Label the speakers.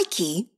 Speaker 1: Mikey.